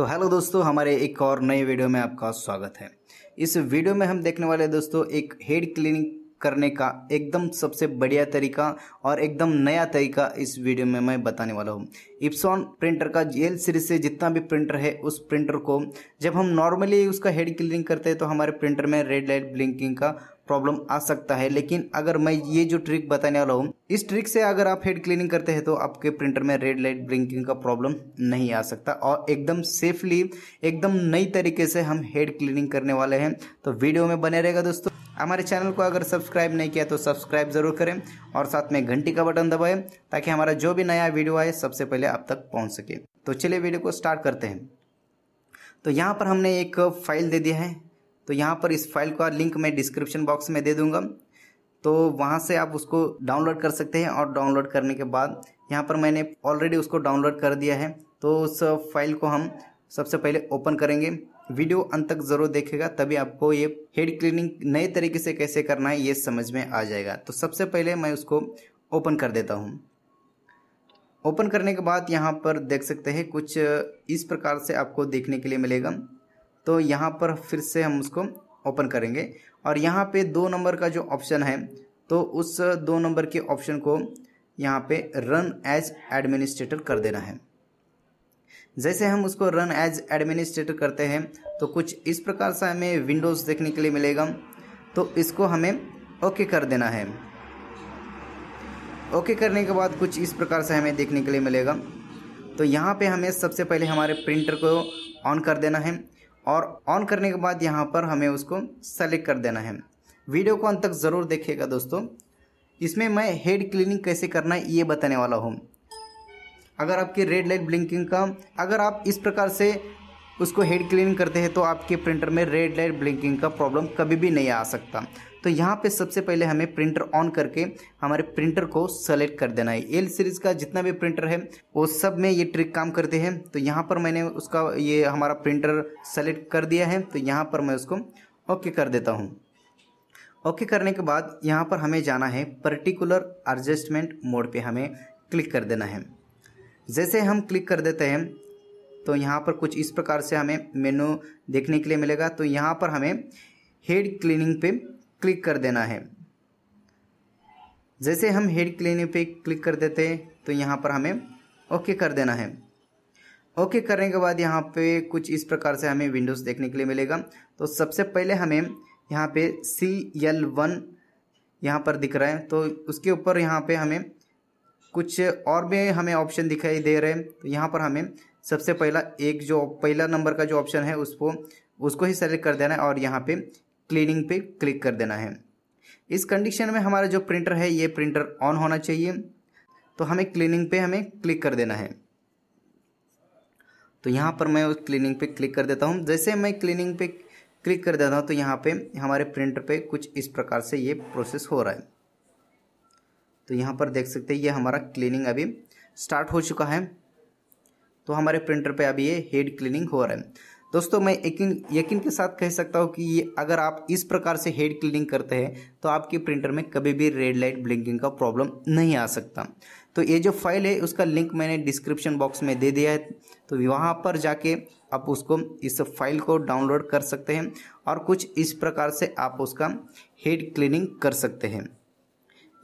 तो हेलो दोस्तों हमारे एक और नए वीडियो में आपका स्वागत है इस वीडियो में हम देखने वाले दोस्तों एक हेड क्लिनिक करने का एकदम सबसे बढ़िया तरीका और एकदम नया तरीका इस वीडियो में मैं बताने वाला हूँ इप्सॉन प्रिंटर का एल सीरीज से जितना भी प्रिंटर है उस प्रिंटर को जब हम नॉर्मली उसका हेड क्लीनिंग करते हैं तो हमारे प्रिंटर में रेड लाइट ब्लिंकिंग का प्रॉब्लम आ सकता है लेकिन अगर मैं ये जो ट्रिक बताने वाला हूँ इस ट्रिक से अगर आप हेड क्लीनिंग करते हैं तो आपके प्रिंटर में रेड लाइट ब्लिंकिंग का प्रॉब्लम नहीं आ सकता और एकदम सेफली एकदम नई तरीके से हम हेड क्लीनिंग करने वाले हैं तो वीडियो में बने रहेगा दोस्तों हमारे चैनल को अगर सब्सक्राइब नहीं किया तो सब्सक्राइब ज़रूर करें और साथ में घंटी का बटन दबाएं ताकि हमारा जो भी नया वीडियो आए सबसे पहले आप तक पहुंच सके तो चलिए वीडियो को स्टार्ट करते हैं तो यहाँ पर हमने एक फाइल दे दिया है तो यहाँ पर इस फाइल का लिंक मैं डिस्क्रिप्शन बॉक्स में दे दूँगा तो वहाँ से आप उसको डाउनलोड कर सकते हैं और डाउनलोड करने के बाद यहाँ पर मैंने ऑलरेडी उसको डाउनलोड कर दिया है तो उस फाइल को हम सबसे पहले ओपन करेंगे वीडियो अंत तक जरूर देखेगा तभी आपको ये हेड क्लीनिंग नए तरीके से कैसे करना है ये समझ में आ जाएगा तो सबसे पहले मैं उसको ओपन कर देता हूँ ओपन करने के बाद यहाँ पर देख सकते हैं कुछ इस प्रकार से आपको देखने के लिए मिलेगा तो यहाँ पर फिर से हम उसको ओपन करेंगे और यहाँ पे दो नंबर का जो ऑप्शन है तो उस दो नंबर के ऑप्शन को यहाँ पे रन एज एडमिनिस्ट्रेटर कर देना है जैसे हम उसको रन एज एडमिनिस्ट्रेटर करते हैं तो कुछ इस प्रकार से हमें विंडोज़ देखने के लिए मिलेगा तो इसको हमें ओके कर देना है ओके करने के बाद कुछ इस प्रकार से हमें देखने के लिए मिलेगा तो यहाँ पे हमें सबसे पहले हमारे प्रिंटर को ऑन कर देना है और ऑन करने के बाद यहाँ पर हमें उसको सेलेक्ट कर देना है वीडियो को अंत तक ज़रूर देखिएगा दोस्तों इसमें मैं हेड क्लीनिंग कैसे करना है ये बताने वाला हूँ अगर आपकी रेड लाइट ब्लिंकिंग का अगर आप इस प्रकार से उसको हेड क्लीन करते हैं तो आपके प्रिंटर में रेड लाइट ब्लिंकिंग का प्रॉब्लम कभी भी नहीं आ सकता तो यहाँ पे सबसे पहले हमें प्रिंटर ऑन करके हमारे प्रिंटर को सेलेक्ट कर देना है एल सीरीज़ का जितना भी प्रिंटर है वो सब में ये ट्रिक काम करते हैं तो यहाँ पर मैंने उसका ये हमारा प्रिंटर सेलेक्ट कर दिया है तो यहाँ पर मैं उसको ओके कर देता हूँ ओके करने के बाद यहाँ पर हमें जाना है पर्टिकुलर एडजस्टमेंट मोड पर हमें क्लिक कर देना है जैसे हम क्लिक कर देते हैं तो यहाँ पर कुछ इस प्रकार से हमें मेनू देखने के लिए मिलेगा तो यहाँ पर हमें हेड क्लीनिंग पे क्लिक कर देना है जैसे हम हेड क्लीनिंग पे क्लिक कर देते हैं तो यहाँ पर हमें ओके कर देना है ओके करने के बाद यहाँ पे कुछ इस प्रकार से हमें विंडोज़ देखने के लिए मिलेगा तो सबसे पहले हमें यहाँ पे सी एल वन यहाँ पर दिख रहा है तो उसके ऊपर यहाँ पे हमें कुछ और भी हमें ऑप्शन दिखाई दे रहे हैं तो यहाँ पर हमें सबसे पहला एक जो पहला नंबर का जो ऑप्शन है उसको उसको ही सेलेक्ट कर देना है और यहाँ पे क्लीनिंग पे क्लिक कर देना है इस कंडीशन में हमारा जो प्रिंटर है ये प्रिंटर ऑन होना चाहिए तो हमें क्लीनिंग पे हमें क्लिक कर देना है तो यहाँ पर मैं उस क्लीनिंग पे क्लिक कर देता हूँ जैसे मैं क्लीनिंग पे क्लिक कर देता हूँ तो यहाँ पे हमारे प्रिंटर पे कुछ इस प्रकार से ये प्रोसेस हो रहा है तो यहाँ पर देख सकते हैं ये हमारा क्लीनिंग अभी स्टार्ट हो चुका है तो हमारे प्रिंटर पे अभी ये हेड क्लीनिंग हो रहा है दोस्तों मैं यकीन यकीन के साथ कह सकता हूँ कि ये अगर आप इस प्रकार से हेड क्लीनिंग करते हैं तो आपके प्रिंटर में कभी भी रेड लाइट ब्लिंकिंग का प्रॉब्लम नहीं आ सकता तो ये जो फाइल है उसका लिंक मैंने डिस्क्रिप्शन बॉक्स में दे दिया है तो वहाँ पर जाके आप उसको इस फाइल को डाउनलोड कर सकते हैं और कुछ इस प्रकार से आप उसका हेड क्लीनिंग कर सकते हैं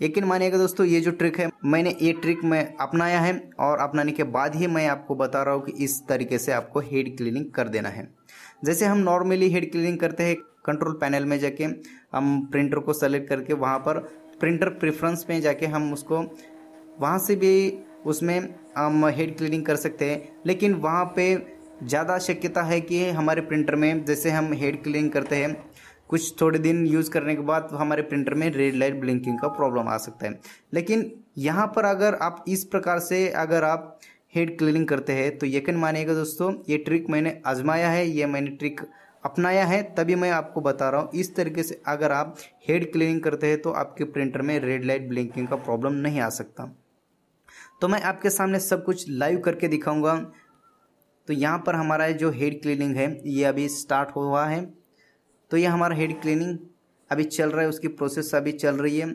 यकीन मानिएगा दोस्तों ये जो ट्रिक है मैंने ये ट्रिक मैं अपनाया है और अपनाने के बाद ही मैं आपको बता रहा हूँ कि इस तरीके से आपको हेड क्लीनिंग कर देना है जैसे हम नॉर्मली हेड क्लीनिंग करते हैं कंट्रोल पैनल में जाके हम प्रिंटर को सेलेक्ट करके वहाँ पर प्रिंटर प्रेफरेंस में जाके हम उसको वहाँ से भी उसमें हम हेड क्लीनिंग कर सकते हैं लेकिन वहाँ पे ज़्यादा शक्यता है कि हमारे प्रिंटर में जैसे हम हेड क्लीनिंग करते हैं कुछ थोड़े दिन यूज़ करने के बाद हमारे प्रिंटर में रेड लाइट ब्लिंकिंग का प्रॉब्लम आ सकता है लेकिन यहाँ पर अगर आप इस प्रकार से अगर आप हेड क्लीनिंग करते हैं तो यकीन मानिएगा दोस्तों ये ट्रिक मैंने आजमाया है ये मैंने ट्रिक अपनाया है तभी मैं आपको बता रहा हूँ इस तरीके से अगर आप हेड क्लीनिंग करते हैं तो आपके प्रिंटर में रेड लाइट ब्लिंकिंग का प्रॉब्लम नहीं आ सकता तो मैं आपके सामने सब कुछ लाइव करके दिखाऊंगा तो यहाँ पर हमारा जो हेड क्लीनिंग है ये अभी स्टार्ट हुआ है तो ये हमारा हेड क्लीनिंग अभी चल रहा है उसकी प्रोसेस अभी चल रही है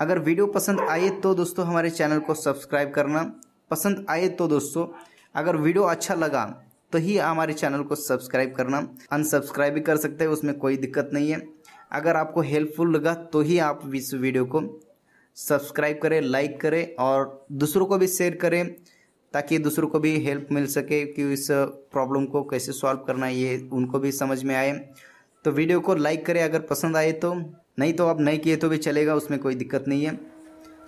अगर वीडियो पसंद आए तो दोस्तों हमारे चैनल को सब्सक्राइब करना पसंद आए तो दोस्तों अगर वीडियो अच्छा लगा तो ही हमारे चैनल को सब्सक्राइब करना अनसब्सक्राइब भी कर सकते हैं उसमें कोई दिक्कत नहीं है अगर आपको हेल्पफुल लगा तो ही आप इस वीडियो को सब्सक्राइब करें लाइक करें और दूसरों को भी शेयर करें ताकि दूसरों को भी हेल्प मिल सके कि इस प्रॉब्लम को कैसे सॉल्व करना है ये उनको भी समझ में आए तो वीडियो को लाइक करें अगर पसंद आए तो नहीं तो आप नहीं किए तो भी चलेगा उसमें कोई दिक्कत नहीं है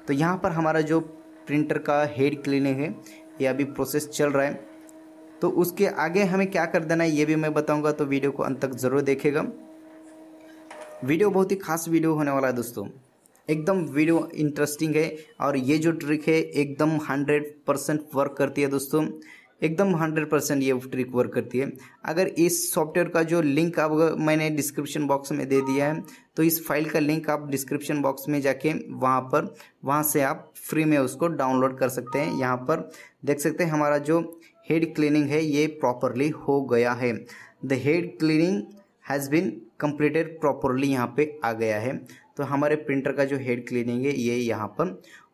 तो यहाँ पर हमारा जो प्रिंटर का हेड क्लीनिंग है ये अभी प्रोसेस चल रहा है तो उसके आगे हमें क्या कर देना है ये भी मैं बताऊँगा तो वीडियो को अंत तक ज़रूर देखेगा वीडियो बहुत ही खास वीडियो होने वाला है दोस्तों एकदम वीडियो इंटरेस्टिंग है और ये जो ट्रिक है एकदम हंड्रेड परसेंट वर्क करती है दोस्तों एकदम हंड्रेड परसेंट ये ट्रिक वर्क करती है अगर इस सॉफ्टवेयर का जो लिंक आप मैंने डिस्क्रिप्शन बॉक्स में दे दिया है तो इस फाइल का लिंक आप डिस्क्रिप्शन बॉक्स में जाके वहाँ पर वहाँ से आप फ्री में उसको डाउनलोड कर सकते हैं यहाँ पर देख सकते हैं हमारा जो हेड क्लीनिंग है ये प्रॉपरली हो गया है the head cleaning has been completed properly यहाँ पे आ गया है तो हमारे प्रिंटर का जो हेड क्लीनिंग है ये यहाँ पर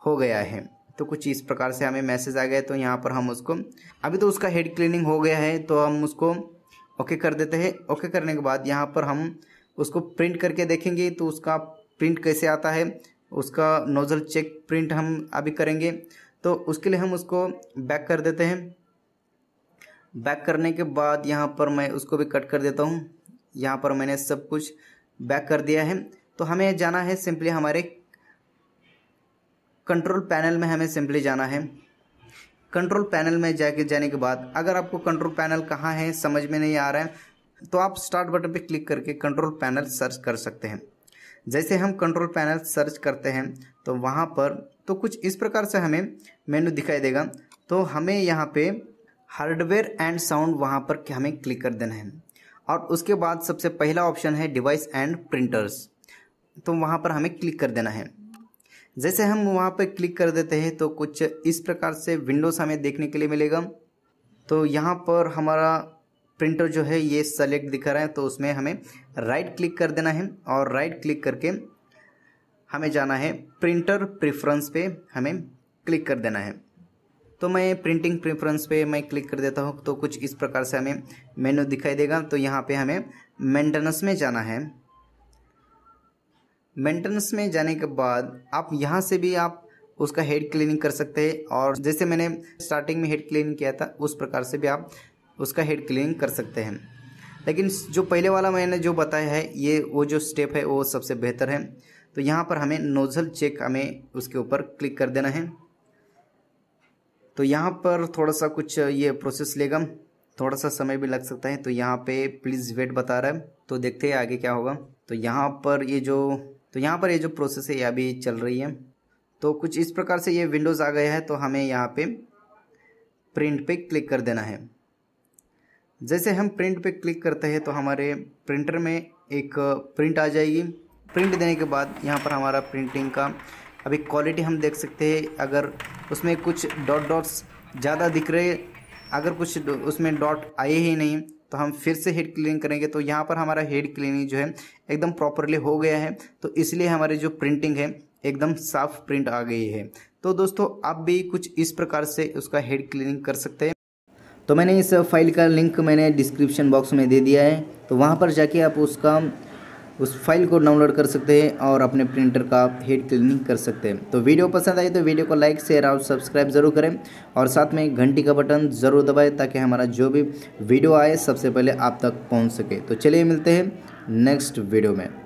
हो गया है तो कुछ इस प्रकार से हमें मैसेज आ गया तो यहाँ पर हम उसको अभी तो उसका हेड क्लीनिंग हो गया है तो हम उसको ओके कर देते हैं ओके करने के बाद यहाँ पर हम उसको प्रिंट करके देखेंगे तो उसका प्रिंट कैसे आता है उसका नोज़ल चेक प्रिंट हम अभी करेंगे तो उसके लिए हम उसको बैक कर देते हैं बैक करने के बाद यहाँ पर मैं उसको भी कट कर देता हूँ यहाँ पर मैंने सब कुछ बैक कर दिया है तो हमें जाना है सिंपली हमारे कंट्रोल पैनल में हमें सिंपली जाना है कंट्रोल पैनल में जाके जाने के बाद अगर आपको कंट्रोल पैनल कहाँ है समझ में नहीं आ रहा है तो आप स्टार्ट बटन पे क्लिक करके कंट्रोल पैनल सर्च कर सकते हैं जैसे हम कंट्रोल पैनल सर्च करते हैं तो वहाँ पर तो कुछ इस प्रकार से हमें मेनू दिखाई देगा तो हमें यहाँ पे हार्डवेयर एंड साउंड वहाँ पर हमें क्लिक कर देना है और उसके बाद सबसे पहला ऑप्शन है डिवाइस एंड प्रिंटर्स तो वहाँ पर हमें क्लिक कर देना है जैसे हम वहाँ पर क्लिक कर देते हैं तो कुछ इस प्रकार से विंडोज़ हमें देखने के लिए मिलेगा तो यहाँ पर हमारा प्रिंटर जो है ये सेलेक्ट दिखा रहा है तो उसमें हमें राइट क्लिक कर देना है और राइट क्लिक करके हमें जाना है प्रिंटर प्रेफरेंस पे हमें क्लिक कर देना है तो मैं प्रिंटिंग प्रेफरेंस पे मैं क्लिक कर देता हूँ तो कुछ इस प्रकार से हमें मेन्यू दिखाई देगा तो यहाँ पे हमें मेंटेनेंस में जाना है मेंटेनेंस में जाने के बाद आप यहाँ से भी आप उसका हेड क्लीनिंग कर सकते हैं और जैसे मैंने स्टार्टिंग में हेड क्लीनिंग किया था उस प्रकार से भी आप उसका हेड क्लीनिंग कर सकते हैं लेकिन जो पहले वाला मैंने जो बताया है ये वो जो स्टेप है वो सबसे बेहतर है तो यहाँ पर हमें नोज़ल चेक हमें उसके ऊपर क्लिक कर देना है तो यहाँ पर थोड़ा सा कुछ ये प्रोसेस लेगा थोड़ा सा समय भी लग सकता है तो यहाँ पे प्लीज़ वेट बता रहा है तो देखते हैं आगे क्या होगा तो यहाँ पर ये जो तो यहाँ पर ये जो प्रोसेस है ये अभी चल रही है तो कुछ इस प्रकार से ये विंडोज़ आ गया है तो हमें यहाँ पे प्रिंट पे क्लिक कर देना है जैसे हम प्रिंट पे क्लिक करते हैं तो हमारे प्रिंटर में एक प्रिंट आ जाएगी प्रिंट देने के बाद यहाँ पर हमारा प्रिंटिंग का अभी क्वालिटी हम देख सकते हैं अगर उसमें कुछ डॉट डॉट्स ज़्यादा दिख रहे अगर कुछ उसमें डॉट आए ही नहीं तो हम फिर से हेड क्लीनिंग करेंगे तो यहाँ पर हमारा हेड क्लीनिंग जो है एकदम प्रॉपरली हो गया है तो इसलिए हमारी जो प्रिंटिंग है एकदम साफ प्रिंट आ गई है तो दोस्तों आप भी कुछ इस प्रकार से उसका हेड क्लीनिंग कर सकते हैं तो मैंने इस फाइल का लिंक मैंने डिस्क्रिप्शन बॉक्स में दे दिया है तो वहाँ पर जाके आप उसका उस फाइल को डाउनलोड कर सकते हैं और अपने प्रिंटर का हेड क्लीनिंग कर सकते हैं तो वीडियो पसंद आए तो वीडियो को लाइक शेयर और सब्सक्राइब ज़रूर करें और साथ में घंटी का बटन ज़रूर दबाएं ताकि हमारा जो भी वीडियो आए सबसे पहले आप तक पहुँच सके तो चलिए मिलते हैं नेक्स्ट वीडियो में